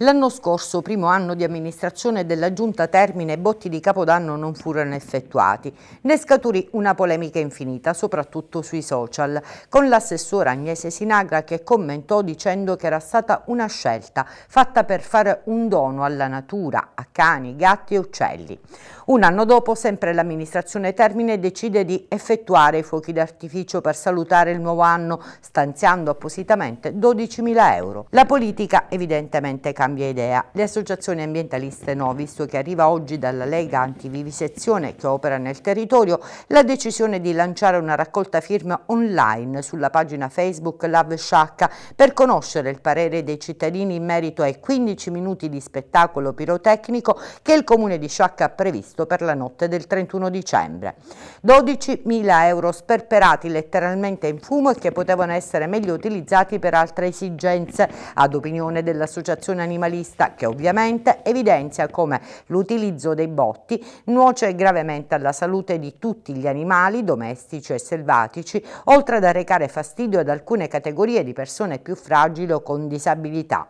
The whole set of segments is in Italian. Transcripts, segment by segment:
L'anno scorso, primo anno di amministrazione della Giunta Termine, botti di Capodanno non furono effettuati. Ne scaturì una polemica infinita, soprattutto sui social, con l'assessora Agnese Sinagra che commentò dicendo che era stata una scelta fatta per fare un dono alla natura, a cani, gatti e uccelli. Un anno dopo, sempre l'amministrazione Termine decide di effettuare i fuochi d'artificio per salutare il nuovo anno, stanziando appositamente 12.000 euro. La politica evidentemente cambia cambia idea. Le associazioni ambientaliste no, visto che arriva oggi dalla Lega Antivivisezione che opera nel territorio, la decisione di lanciare una raccolta firme online sulla pagina Facebook Love Sciacca per conoscere il parere dei cittadini in merito ai 15 minuti di spettacolo pirotecnico che il comune di Sciacca ha previsto per la notte del 31 dicembre. 12.000 euro sperperati letteralmente in fumo e che potevano essere meglio utilizzati per altre esigenze, ad opinione dell'associazione animale animalista che ovviamente evidenzia come l'utilizzo dei botti nuoce gravemente alla salute di tutti gli animali domestici e selvatici, oltre ad arrecare fastidio ad alcune categorie di persone più fragili o con disabilità.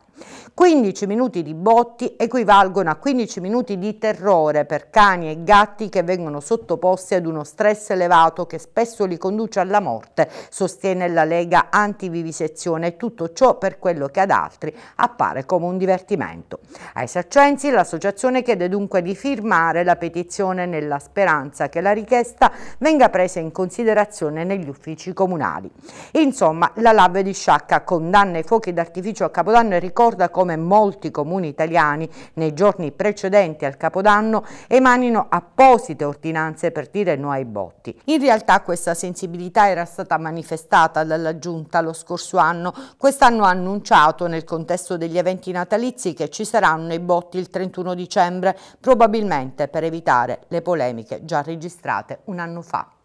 15 minuti di botti equivalgono a 15 minuti di terrore per cani e gatti che vengono sottoposti ad uno stress elevato che spesso li conduce alla morte, sostiene la Lega Antivivisezione e tutto ciò per quello che ad altri appare come un divertimento. Ai saccensi l'associazione chiede dunque di firmare la petizione nella speranza che la richiesta venga presa in considerazione negli uffici comunali. Insomma, la LAV di Sciacca condanna i fuochi d'artificio a Capodanno e ricorda ricorda come molti comuni italiani nei giorni precedenti al Capodanno emanino apposite ordinanze per dire no ai botti. In realtà questa sensibilità era stata manifestata dalla Giunta lo scorso anno, quest'anno ha annunciato nel contesto degli eventi natalizi che ci saranno i botti il 31 dicembre, probabilmente per evitare le polemiche già registrate un anno fa.